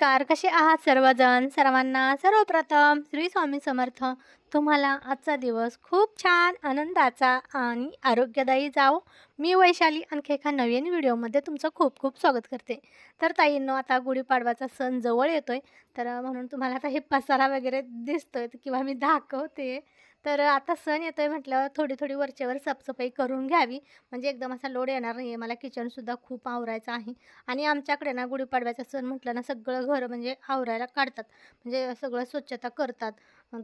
नमस्कार कसे आहात सर्वजण सर्वांना सर्वप्रथम श्री स्वामी समर्थ तुम्हाला आजचा दिवस खूप छान आनंदाचा आणि आरोग्यदायी जाओ मी वैशाली आणखी एका नवीन व्हिडिओमध्ये तुमचं खूप खूप स्वागत करते तर ताईंनो आता गुढीपाडवाचा सण जवळ येतो आहे तर म्हणून तुम्हाला आता हे पसारा वगैरे दिसतो आहे किंवा मी दाखवते तर आता सण येतोय आहे म्हटल्यावर थोडी थोडी वरच्यावर साफसफाई करून घ्यावी म्हणजे एकदम असा लोड येणार नाही आहे मला किचनसुद्धा खूप आवरायचं आहे आणि आमच्याकडे ना गुढीपाडव्याचा सण म्हटलं ना सगळं घर म्हणजे आवरायला काढतात म्हणजे सगळं स्वच्छता करतात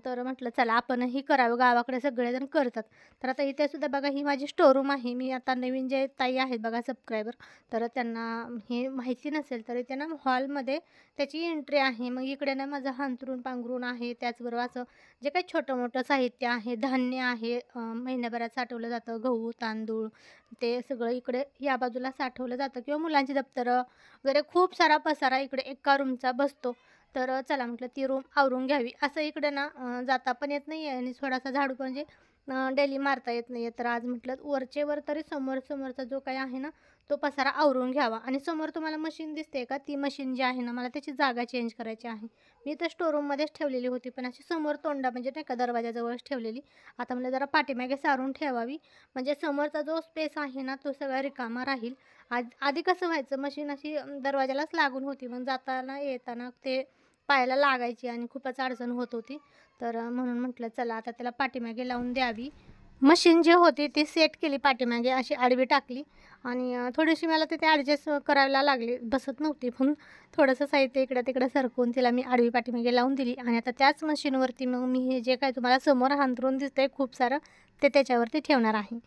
तर म्हटलं चला आपणही करावं गावाकडे सगळेजण करतात तर आता इथे सुद्धा बघा ही माझी स्टोरूम आहे मी आता नवीन जे ताई आहेत बघा सबस्क्रायबर तर त्यांना हे माहिती नसेल तर इथे ना हॉलमध्ये त्याची एंट्री आहे मग इकडे ना माझं हांतरून पांघरून आहे त्याचबरोबर असं जे काही छोटं मोठं साहित्य आहे धान्य आहे महिन्याभरात साठवलं जातं गहू तांदूळ ते सगळं इकडे या बाजूला साठवलं जातं किंवा मुलांची दप्तरं वगैरे खूप सारा पसारा इकडे एका रूमचा बसतो तर चला म्हटलं ती रूम आवरून घ्यावी असं इकडे ना जाता पण येत नाही आहे आणि थोडासा झाडू म्हणजे डेली मारता येत नाही आहे तर आज म्हटलं वरचे वर तरी समोर समोरचा जो काही आहे ना तो पसारा आवरून घ्यावा आणि समोर तुम्हाला मशीन दिसते का ती मशीन जी आहे ना मला त्याची जागा चेंज करायची आहे मी तर स्टोरूममध्येच ठेवलेली होती पण अशी समोर तोंडा म्हणजे नाही का दरवाजाजवळच ठेवलेली आता मला जरा पाठीमागे सारून ठेवावी म्हणजे समोरचा जो स्पेस आहे ना तो सगळा रिकामा राहील आज आधी कसं व्हायचं मशीन अशी दरवाजालाच लागून होती मग जाताना येताना ते पायाला लागायची आणि खूपच अडचण होत होती तर म्हणून म्हटलं चला आता त्याला पाठीमागे लावून द्यावी मशीन जे होती ती सेट केली पाठीमागे अशी आडवी टाकली आणि थोडीशी मला तिथे ॲडजस्ट करायला लागली बसत नव्हती पण थोडंसं साहित्य इकडं तिकडं सरकून तिला मी आडवी पाठीमागे लावून दिली आणि आता त्याच मशीनवरती मग मी हे जे काय तुम्हाला समोर हांतरून दिसतं आहे खूप सारं ते त्याच्यावरती ठेवणार आहे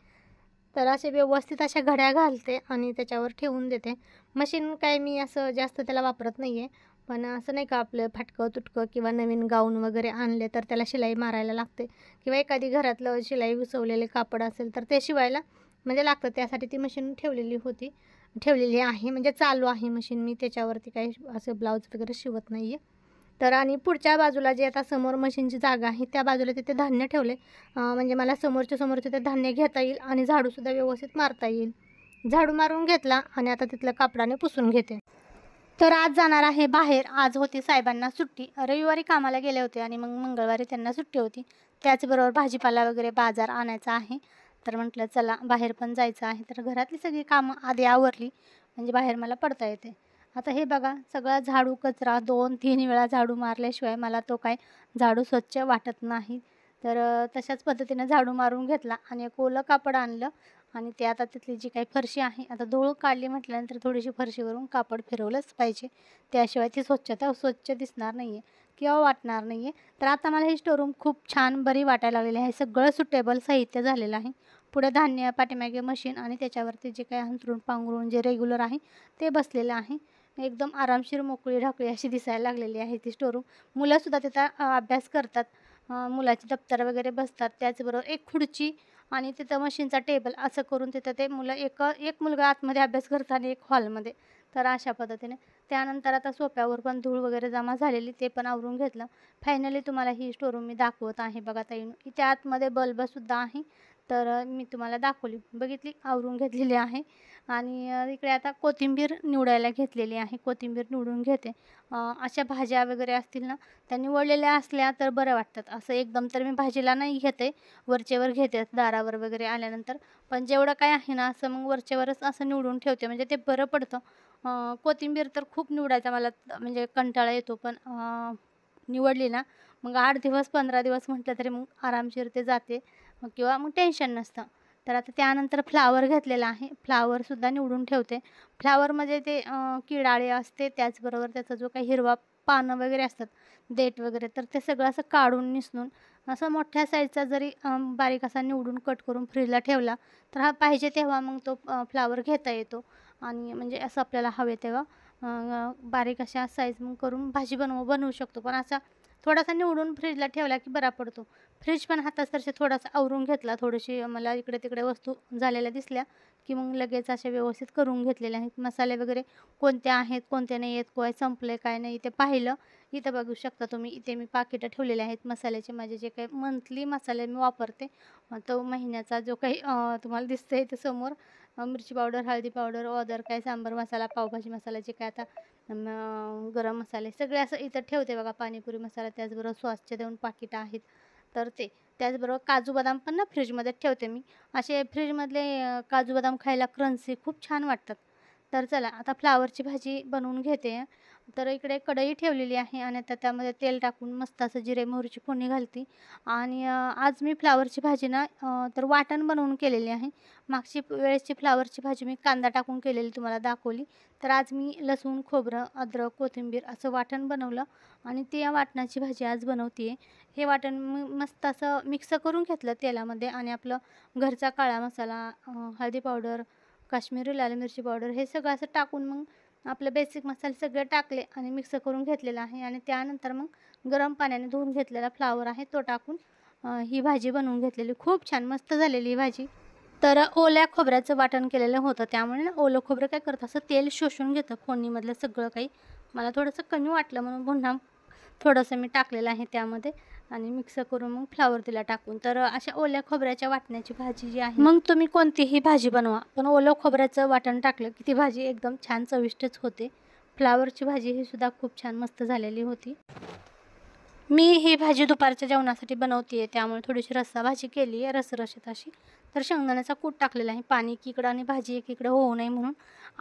तर असे व्यवस्थित अशा घड्या घालते आणि त्याच्यावर ठेवून देते मशीन काय मी असं जास्त त्याला वापरत नाही आहे पण असं नाही का आपलं फाटकं तुटकं किंवा नवीन गाऊन वगैरे आणले तर त्याला शिलाई मारायला लागते किंवा एखादी घरातलं शिलाई विसवलेले कापड असेल तर ते शिवायला म्हणजे लागतं त्यासाठी ती मशीन ठेवलेली होती ठेवलेली आहे म्हणजे चालू आहे मशीन मी त्याच्यावरती काही असे ब्लाऊज वगैरे शिवत नाही आहे तर आणि पुढच्या बाजूला जे आता समोर मशीनची जागा आहे त्या बाजूला तिथे धान्य ठेवले म्हणजे मला समोरच्या समोरचे ते धान्य घेता येईल आणि झाडूसुद्धा व्यवस्थित मारता येईल झाडू मारून घेतला आणि आता तिथल्या कापडाने पुसून घेते तर आज जाणार आहे बाहेर आज होती साहेबांना सुट्टी रविवारी कामाला गेले होते आणि मग मंगळवारी त्यांना सुट्टी होती त्याचबरोबर भाजीपाला वगैरे बाजार आणायचा आहे तर म्हटलं चला बाहेर पण जायचं आहे तर घरातली सगळी कामं आधी आवरली म्हणजे बाहेर मला पडता येते आता हे बघा सगळा झाडू कचरा दोन तीन वेळा झाडू मारल्याशिवाय मला तो काय झाडू स्वच्छ वाटत नाही तर तशाच पद्धतीने झाडू मारून घेतला आणि एक ओलं कापड आणलं आणि ते आता तिथली जी काही फरशी आहे आता धूळ काढली म्हटल्यानंतर थोडीशी फरशीवरून कापड फिरवलंच पाहिजे त्याशिवाय ती स्वच्छता स्वच्छ दिसणार नाही आहे किंवा वाटणार नाही आहे तर आता मला हे स्टोरूम खूप छान बरी वाटायला लागलेली आहे सगळं सुटेबल साहित्य झालेलं आहे पुढे धान्य पाठीमागे मशीन आणि त्याच्यावरती जे काही अंथरून पांघरून जे रेग्युलर आहे ते बसलेलं आहे एकदम आरामशीर मोकळी ढाकळी अशी दिसायला लागलेली आहे ती स्टोरूम मुलंसुद्धा तिथं अभ्यास करतात मुलाचे दप्तर वगैरे बसतात त्याचबरोबर एक खुर्ची आणि तिथं मशीनचा टेबल असं करून तिथं ते मुलं एक एक मुलगा आतमध्ये अभ्यास करतात आणि एक हॉलमध्ये तर अशा पद्धतीने त्यानंतर आता सोप्यावर पण धूळ वगैरे जमा झालेली ते पण आवरून घेतलं फायनली तुम्हाला ही स्टोरूम मी दाखवत आहे बघा ताईन इथे आतमध्ये बल्बसुद्धा आहे तर मी तुम्हाला दाखवली बघितली आवरून घेतलेली आहे आणि इकडे आता कोथिंबीर निवडायला घेतलेली आहे कोथिंबीर निवडून घेते अशा भाज्या वगैरे असतील ना त्या निवडलेल्या असल्या तर बरं वाटतात असं एकदम तर मी भाजीला नाही घेते वरचेवर घेते दारावर वगैरे आल्यानंतर पण जेवढं काय आहे ना असं मग वरचेवरच असं निवडून ठेवते म्हणजे ते बरं पडतं कोथिंबीर तर खूप निवडायचा मला म्हणजे कंटाळा येतो पण निवडली ना मग आठ दिवस पंधरा दिवस म्हटलं तरी मग आरामशीर ते जाते मग किंवा मग टेन्शन नसतं तर आता त्यानंतर फ्लावर घेतलेला आहे फ्लावरसुद्धा निवडून ठेवते फ्लावरमध्ये ते किडाळे असते त्याचबरोबर त्याचा जो काही हिरवा पानं वगैरे असतात देठ वगैरे तर ते सगळं असं काढून निसणून असं मोठ्या साईजचा जरी बारीक असा निवडून कट करून फ्रीजला ठेवला तर हा पाहिजे तेव्हा मग तो फ्लावर घेता येतो आणि म्हणजे असं आपल्याला हवे तेव्हा बारीक अशा साईज मग करून भाजी बनव बनवू शकतो पण असा थोडासा निवडून फ्रीजला ठेवला की बरा पडतो फ्रीज पण हातासरशी थोडासा आवरून घेतला थोडीशी मला इकडे तिकडे वस्तू झालेल्या दिसल्या की मग लगेच अशा व्यवस्थित करून घेतलेल्या आहेत मसाले वगैरे कोणते आहेत कोणते नाही आहेत काय संपले काय नाही ते पाहिलं इथं बघू शकता तुम्ही इथे मी पाकिटं ठेवलेले आहेत मसाल्याचे माझे जे काही मंथली मसाले मी वापरते तो महिन्याचा जो काही तुम्हाला दिसतं आहे ते समोर मिरची पावडर हळदी पावडर ऑदर काय सांबार मसाला पावभाजी मसाला जे काय आता मग गरम मसाले सगळे असं इथं ठेवते बघा पाणीपुरी मसाला त्याचबरोबर सॉसचे देऊन पाकिटं आहेत तर ते त्याचबरोबर काजू बदाम पण ना फ्रीजमध्ये ठेवते मी असे फ्रीजमधले काजू बदाम खायला क्रंची खूप छान वाटतात तर चला आता फ्लावरची भाजी बनवून घेते तर इकडे कढई ठेवलेली आहे आणि आता त्यामध्ये तेल टाकून मस्त असं जिरे मोहरीची फोडणी घालते आणि आज मी फ्लावरची भाजी ना तर वाटण बनवून केलेली आहे मागची वेळेसची फ्लावरची भाजी मी कांदा टाकून केलेली तुम्हाला दाखवली तर आज मी लसूण खोबरं अद्रक कोथिंबीर असं वाटण बनवलं आणि ते या वाटणाची भाजी आज बनवते हे वाटण मी मस्त असं मिक्स करून घेतलं तेलामध्ये आणि आपलं घरचा काळा मसाला हळदी पावडर काश्मीरी लाल मिरची पावडर हे सगळं असं टाकून मग आपलं बेसिक मसाले सगळे टाकले आणि मिक्स करून घेतलेलं आहे आणि त्यानंतर मग गरम पाण्याने धुवून घेतलेला फ्लावर आहे तो टाकून ही भाजी बनवून घेतलेली खूप छान मस्त झालेली ही भाजी तर ओल्या खोबऱ्याचं वाटण केलेलं होतं त्यामुळे ना ओलं खोबरं काय करतं असं तेल शोषून घेतं फोडणीमधलं सगळं काही मला थोडंसं कमी वाटलं म्हणून पुन्हा थोडंसं मी टाकलेलं आहे त्यामध्ये आणि मिक्स करून मग फ्लावर तिला टाकून तर अशा ओल्या खोबऱ्याच्या वाटण्याची भाजी जी आहे मग तुम्ही कोणतीही भाजी बनवा पण ओल्या खोबऱ्याचं वाटण टाकलं की ती भाजी एकदम छान चविष्टच होते फ्लावरची भाजी ही सुद्धा खूप छान मस्त झालेली होती मी ही भाजी दुपारच्या जेवणासाठी बनवते त्यामुळे थोडीशी रस्सा भाजी केली आहे रसरशीत अशी तर शेंगदाण्याचा कूट टाकलेला आहे पाणी इकडं आणि भाजी एकीकडं होऊ नये म्हणून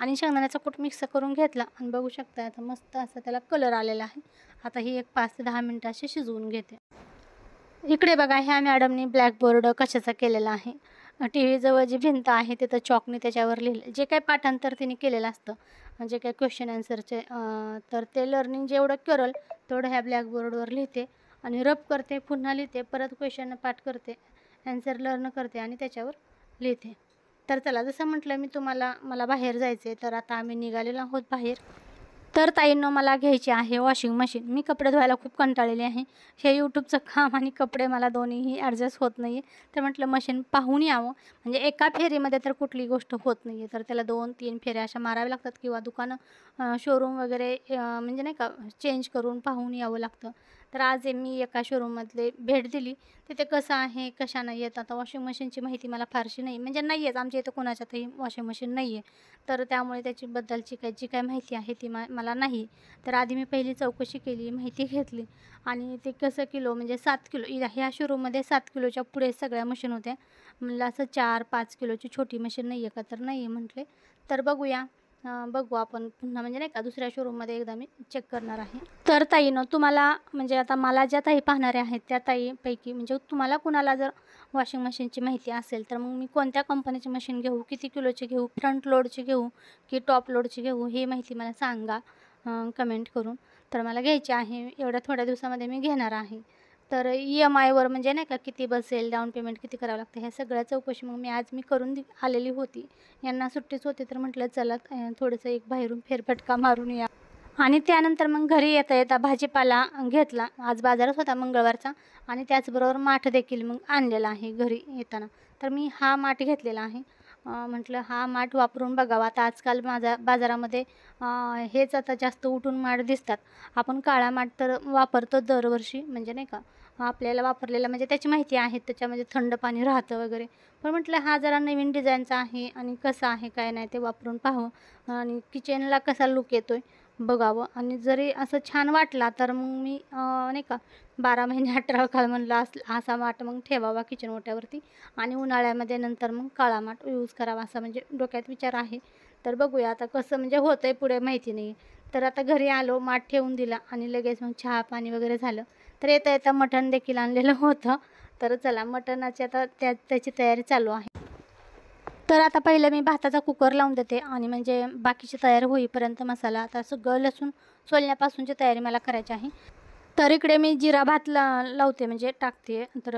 आणि शेंगदाण्याचा कूट मिक्स करून घेतला आणि बघू शकता आता मस्त असा त्याला कलर आलेला आहे आता ही एक पाच ते दहा मिनटं अशी शिजवून घेते इकडे बघा ह्या मॅडमनी ब्लॅकबोर्ड कशाचा केलेला आहे टी व्हीजवळ जी भिंत आहे तर चॉकने त्याच्यावर लिहिलं जे काही पाठांतर तिने केलेलं असतं जे काही क्वेश्चन आन्सरचे तर ते लर्निंग जेवढं करल तेवढं ह्या ब्लॅकबोर्डवर लिहिते आणि रब करते पुन्हा लिहिते परत क्वेश्चन पाठ करते ॲन्सर लर्न करते आणि त्याच्यावर लिहिते तर चला जसं म्हटलं मी तुम्हाला मला बाहेर जायचे तर आता आम्ही निघालेलो आहोत बाहेर तर ताईनं मला घ्यायची आहे वॉशिंग मशीन मी कपडे धुवायला खूप कंटाळलेले आहे हे यूट्यूबचं काम आणि कपडे मला दोन्हीही ॲडजस्ट होत नाही आहे तर म्हटलं मशीन पाहून यावं म्हणजे एका फेरीमध्ये तर कुठली गोष्ट होत नाही आहे तर त्याला दोन तीन फेऱ्या अशा माराव्या लागतात किंवा दुकानं शोरूम वगैरे म्हणजे नाही का चेंज करून पाहून यावं लागतं तर आज मी एका शोरूममधले भेट दिली तिथे कसं आहे कशा नाही येत आता वॉशिंग मशीनची माहिती मला फारशी नाही म्हणजे नाही आहेत आमच्या इथं कोणाच्यातही वॉशिंग मशीन नाही आहे तर त्यामुळे त्याच्याबद्दलची काय जी काय माहिती आहे ती मा मला नाही तर आधी मी पहिली चौकशी केली माहिती घेतली आणि ते कसं किलो म्हणजे सात किलो ह्या शोरूममध्ये सात किलोच्या पुढे सगळ्या मशीन होत्या म्हणलं असं चार पाच किलोची छोटी मशीन नाही आहे का तर नाही आहे म्हटले तर बघूया बघू आपण पुन्हा म्हणजे नाही का दुसऱ्या शोरूममध्ये एकदा मी चेक करणार आहे तर ताईनं तुम्हाला म्हणजे आता मला ज्या ताई पाहणाऱ्या आहेत त्या ताईपैकी म्हणजे तुम्हाला कुणाला जर वॉशिंग मशीनची माहिती असेल तर मग मी कोणत्या कंपनीची मशीन घेऊ किती किलोची घेऊ फ्रंट लोडची घेऊ की टॉप लोडची घेऊ ही माहिती मला सांगा कमेंट करून तर मला घ्यायची आहे एवढ्या थोड्या दिवसामध्ये मी घेणार आहे तर ई e एम आयवर म्हणजे नाही का किती बसेल डाऊन पेमेंट किती करावं लागतं ह्या सगळ्या चौकशी मग मी आज मी करून आलेली होती यांना सुट्टीच होती तर म्हटलं चला थोडंसं एक बाहेरून फेरफटका मारून या आणि त्यानंतर मग घरी येता येता भाजीपाला घेतला आज बाजारच होता मंगळवारचा आणि त्याचबरोबर माठ देखील मग आणलेला आहे घरी येताना तर मी हा माठ घेतलेला आहे म्हटलं हा माठ वापरून बघावा आता आजकाल माझा बाजारामध्ये हेच आता जास्त उठून माठ दिसतात आपण काळा माठ तर वापरतो दरवर्षी म्हणजे नाही का आपल्याला वापरलेला म्हणजे त्याची माहिती आहे त्याच्यामध्ये थंड पाणी राहतं वगैरे पण म्हटलं हा जरा नवीन डिझाईनचा आहे आणि कसं आहे काय नाही ते वापरून पाहावं आणि किचनला कसा लुक येतो आहे बघावं आणि जरी असं छान वाटला तर मग मी नाही का बारा महिने अठरा काळ म्हणला अस असा माट मग ठेवावा किचन ओट्यावरती आणि उन्हाळ्यामध्ये नंतर मग काळा माठ यूज करावा असा म्हणजे डोक्यात विचार आहे तर बघूया आता कसं म्हणजे होतं पुढे माहिती नाही तर आता घरी आलो माठ ठेवून दिला आणि लगेच मग चहा पाणी वगैरे झालं तर येता येता मटण देखील आणलेलं होतं तर चला मटणाची आता त्या त्याची तयारी चालू आहे तर आता पहिलं मी भाताचा कुकर लावून देते आणि म्हणजे बाकीची तयारी होईपर्यंत मसाला आता सगळं लसूण सोलण्यापासूनची तयारी मला करायची आहे तर इकडे मी जिरा भात ला लावते म्हणजे टाकते तर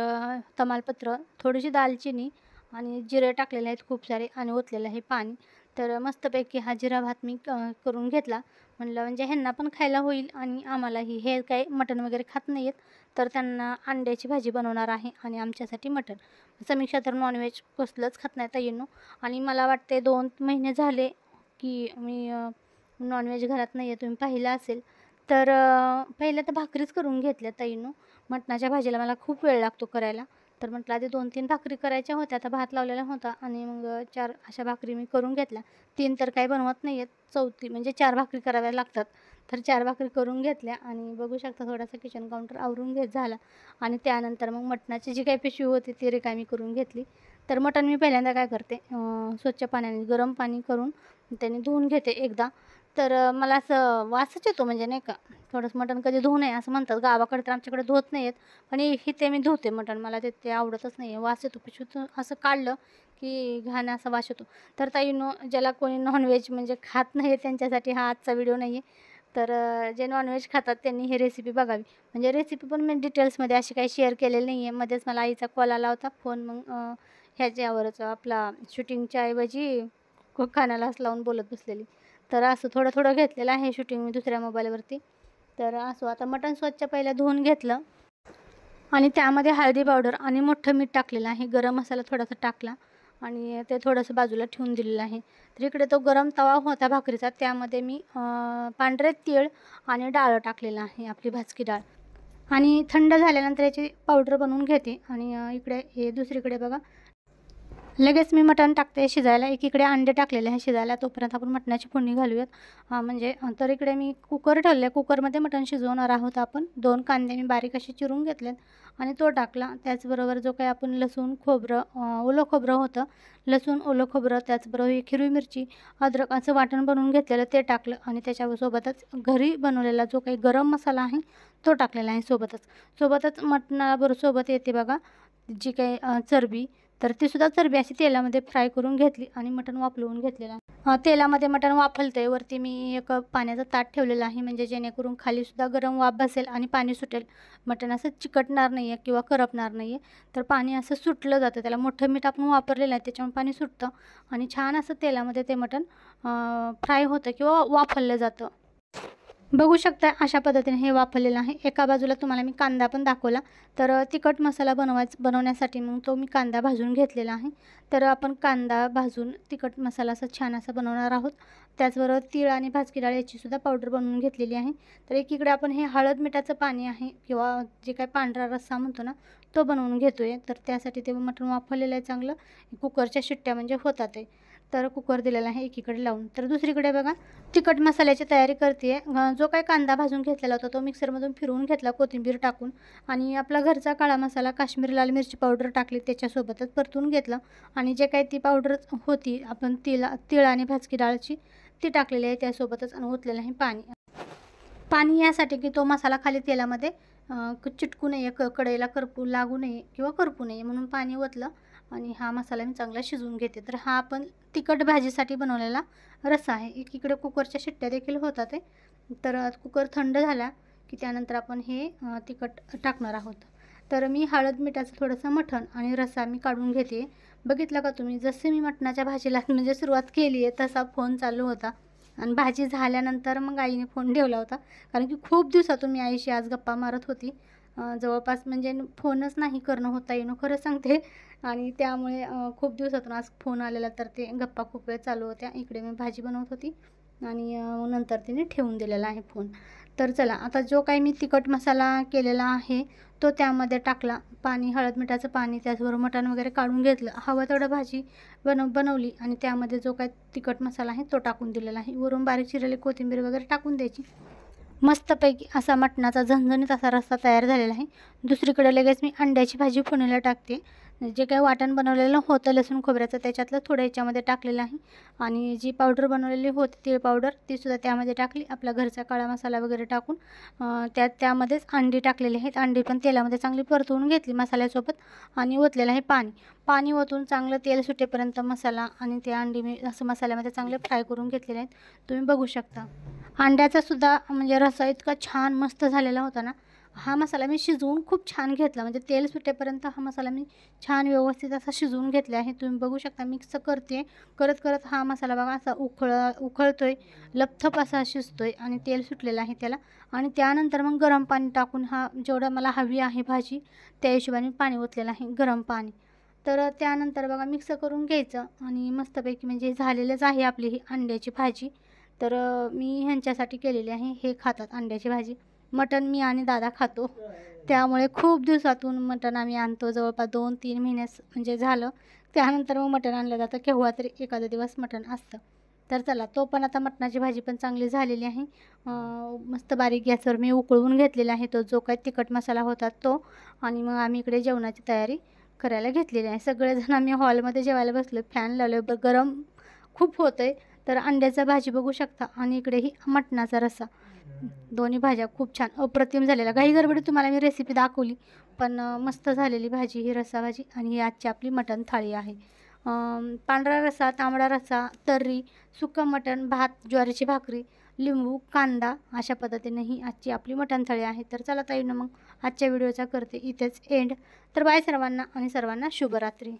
तमालपत्र थोडीशी दालचिनी आणि जिरे टाकलेले आहेत खूप सारे आणि ओतलेलं आहे पाणी तर मस्तपैकी हा जिरा भात मी करून घेतला म्हणलं म्हणजे ह्यांना पण खायला होईल आणि आम्हालाही हे काय मटण वगैरे खात नाही आहेत तर त्यांना अंड्याची भाजी बनवणार आहे आणि आमच्यासाठी मटण समीक्षा तर नॉनव्हेज कसलंच खात नाही ताईंनो आणि मला वाटते दोन महिने झाले की मी नॉनव्हेज घरात नाही आहे तुम्ही पाहिलं असेल तर पहिलं तर भाकरीच करून घेतल्या ताईनो मटणाच्या भाजीला मला खूप वेळ लागतो करायला तर म्हटलं आधी दोन तीन भाकरी करायच्या होत्या आता भात लावलेला होता आणि मग चार अशा भाकरी मी करून घेतल्या तीन तर काही बनवत नाही आहेत चौथी म्हणजे चार भाकरी कराव्या लागतात तर चार भाकरी करून घेतल्या आणि बघू शकता थोडासा किचन काउंटर आवरून घेत झाला आणि त्यानंतर मग मटणाची जी काही पिशवी होती ती रिकामी करून घेतली तर मटण मी पहिल्यांदा काय करते स्वच्छ पाण्याने गरम पाणी करून त्याने धुवून घेते एकदा तर मला असं वासच येतो म्हणजे नाही का थोडंसं मटण कधी धुवू नये असं म्हणतात गावाकडे तर आमच्याकडे धुवत नाही आहेत पण ते मी धुवते मटण मला ते ते आवडतच नाही आहे वास येतो पिशूतून असं काढलं की घाणं असा वास येतो तर ताई नो ज्याला कोणी नॉनव्हेज म्हणजे खात नाही आहे त्यांच्यासाठी हा आजचा व्हिडिओ नाही आहे तर जे नॉनव्हेज खातात त्यांनी ही रेसिपी बघावी म्हणजे रेसिपी पण मी डिटेल्समध्ये अशी काही शेअर केलेली नाही आहे मध्येच मला आईचा कॉल आला होता फोन मग ह्याच्यावरच आपला शूटिंगच्या ऐवजी खानालाच लावून बोलत बसलेली तर असं थोडं थोडं घेतलेलं आहे शूटिंग मी दुसऱ्या मोबाईलवरती तर असं आता मटण स्वच्छ पहिलं धुवून घेतलं आणि त्यामध्ये हळदी पावडर आणि मोठं मीठ टाकलेलं आहे गरम मसाला थोडासा टाकला आणि ते थोडंसं बाजूला ठेवून दिलेलं आहे तर इकडे तो गरम तवा होता भाकरीचा त्यामध्ये मी पांढरे तीळ आणि डाळ टाकलेलं आहे आपली भाजकी डाळ आणि थंड झाल्यानंतर याची पावडर बनवून घेते आणि इकडे हे दुसरीकडे बघा लगेच मी मटण टाकते शिजायला एकीकडे अंडे टाकलेले आहे शिजायला तोपर्यंत आपण मटणाची फोडणी घालूयात म्हणजे तर इकडे मी कुकर ठेवले कुकरमध्ये मटण शिजवणार आहोत आपण दोन कांदे मी बारीक असे चिरून घेतलेत आणि तो टाकला त्याचबरोबर जो काही आपण लसूण खोबरं ओलं खोबरं होतं लसूण ओलं खोबरं त्याचबरोबर ही हिरवी मिरची अद्रक असं वाटण बनवून घेतलेलं ते टाकलं आणि त्याच्यासोबतच घरी बनवलेला जो काही गरम मसाला आहे तो टाकलेला आहे सोबतच सोबतच मटणाबरोबर सोबत येते बघा जी काही चरबी तर ती सुद्धा चरबी अशी तेलामध्ये फ्राय करून घेतली आणि मटण वापलवून घेतलेलं तेलामध्ये मटण वाफलते वरती मी एक पाण्याचा ताट ठेवलेला आहे म्हणजे जेणेकरून खालीसुद्धा गरम वाफ बसेल आणि पाणी सुटेल मटण असं चिकटणार नाही आहे किंवा करपणार नाही आहे तर पाणी असं सुटलं जातं त्याला मोठं मीठ आपण वापरलेलं आहे त्याच्यामुळे पाणी सुटतं आणि छान असं तेलामध्ये ते मटण फ्राय होतं किंवा वापरलं जातं बघू शकता अशा पद्धतीने हे वापरलेलं आहे एका बाजूला तुम्हाला मी कांदा पण दाखवला तर तिखट मसाला बनवायच बनवण्यासाठी मग तो मी कांदा भाजून घेतलेला आहे तर आपण कांदा भाजून तिखट मसाला असा छान असा बनवणार आहोत त्याचबरोबर तीळ आणि भाजकी डाळ याचीसुद्धा पावडर बनवून घेतलेली आहे तर एकीकडे आपण हे हळद मिठाचं पाणी आहे किंवा जे काय पांढरा रस्सा म्हणतो ना तो बनवून घेतो आहे तर त्यासाठी ते मटण वापरलेलं आहे चांगलं कुकरच्या शिट्ट्या म्हणजे होतात आहे तर कुकर दिलेला आहे एकीकडे लावून तर दुसरीकडे बघा तिखट मसाल्याची तयारी करते जो काय कांदा भाजून घेतलेला होता तो मिक्सरमधून फिरवून घेतला कोथिंबीर टाकून आणि आपला घरचा काळा मसाला काश्मीरी लाल मिरची पावडर टाकली त्याच्यासोबतच परतून घेतलं आणि जे काही ती पावडर होती आपण तिला तिळ आणि भाजकी डाळची ती टाकलेली आहे त्यासोबतच आणि ओतलेलं आहे पाणी पाणी यासाठी की तो मसाला खाली तेलामध्ये चिटकू नये क कढईला करपू लागू नये किंवा करपू नये म्हणून पाणी ओतलं आणि हा मसाला मी चांगला शिजवून घेते तर हा आपण तिखट भाजीसाठी बनवलेला रसा आहे एकीकडे कुकरच्या शिट्ट्या देखील होतात तर कुकर थंड झाला की त्यानंतर आपण हे तिखट टाकणार आहोत तर मी हळद मिठाचं थोडंसं मठण आणि रसा मी काढून घेते बघितलं का तुम्ही जसे मी मटणाच्या भाजीला म्हणजे सुरुवात केली आहे तसा फोन चालू होता आणि भाजी झाल्यानंतर मग आईने फोन ठेवला होता कारण की खूप दिवसातून मी आईशी आज गप्पा मारत होती जवळपास म्हणजे फोनच नाही करणं होता येणं खरं सांगते आणि त्यामुळे खूप दिवसातून आज फोन आलेला तर ते गप्पा खूप वेळ चालू होत्या इकडे मी भाजी बनवत होती आणि नंतर तिने ठेवून दिलेला आहे फोन तर चला आता जो काही मी तिखट मसाला केलेला आहे तो त्यामध्ये टाकला पाणी हळद मिठाचं पाणी त्याचबरोबर मटण वगैरे काढून घेतलं हवं तेवढं भाजी बनव बनवली आणि त्यामध्ये जो काही तिखट मसाला आहे तो टाकून दिलेला आहे वरून बारीक चिरलेली कोथिंबीर वगैरे टाकून द्यायची मस्तपैकी असा मटणाचा झणझणीत असा रस्सा तयार झालेला आहे दुसरीकडे लगेच मी अंड्याची भाजी फोणीला टाकते जे काही वाटण बनवलेलं होतं लसूण खोबऱ्याचं त्याच्यातलं थोडं याच्यामध्ये टाकलेलं आहे आणि जी पावडर बनवलेली होती तीळ पावडर तीसुद्धा त्यामध्ये टाकली आपला घरचा काळा मसाला वगैरे टाकून त्यात त्यामध्येच अंडी टाकलेली आहेत अंडी पण तेलामध्ये चांगली परतवून घेतली मसाल्यासोबत आणि ओतलेलं आहे पाणी पाणी ओतून चांगलं तेल सुटेपर्यंत मसाला आणि ते अंडी मी असं मसाल्यामध्ये चांगले फ्राय करून घेतलेले आहेत तुम्ही बघू शकता अंड्याचा सुद्धा म्हणजे रसा इतका छान मस्त झालेला होता ना हा मसाला मी शिजवून खूप छान घेतला म्हणजे तेल सुटेपर्यंत हा मसाला मी छान व्यवस्थित असा शिजवून घेतला आहे तुम्ही बघू शकता मिक्स करते करत करत हा मसाला बघा असा उखळ उखळतोय लपथप असा शिजतोय आणि तेल सुटलेलं आहे त्याला आणि त्यानंतर मग गरम पाणी टाकून हा जेवढं मला हवी आहे भाजी त्या हिशोबाने पाणी ओतलेलं आहे गरम पाणी तर त्यानंतर बघा मिक्स करून घ्यायचं आणि मस्तपैकी म्हणजे झालेलंच आहे आपली ही अंड्याची भाजी तर मी ह्यांच्यासाठी केलेली आहे हे खातात अंड्याची भाजी मटण मी आणि दादा खातो त्यामुळे खूप दिवसातून मटण आम्ही आणतो जवळपास दोन तीन महिन्यास म्हणजे झालं त्यानंतर मग मटण आणलं जातं केव्हा तरी एखादा दिवस मटण असतं तर चला तो पण आता मटणाची भाजी पण चांगली झालेली आहे मस्त बारीक गॅसवर मी उकळवून घेतलेला आहे तो जो काही तिखट मसाला होता तो आणि मग आम्ही इकडे जेवणाची तयारी करायला घेतलेली आहे सगळेजण आम्ही हॉलमध्ये जेवायला बसलो फॅन लावले गरम खूप होतं आहे तर अंड्याचा भाजी बघू शकता आणि इकडे ही मटणाचा रस्सा दोन्ही भाज्या खूप छान अप्रतिम झालेल्या काही गडबडीत तुम्हाला मी रेसिपी दाखवली पण मस्त झालेली भाजी ही रस्सा भाजी आणि ही आजची आपली मटण थाळी आहे पांढरा रस्सा तांबडा रस्सा तर्री सुकं मटण भात ज्वारीची भाकरी लिंबू कांदा अशा पद्धतीने ही आजची आपली मटण थाळी आहे तर चला ताईनं मग आजच्या व्हिडिओचा करते इथेच एंड तर बाय सर्वांना आणि सर्वांना शुभरात्री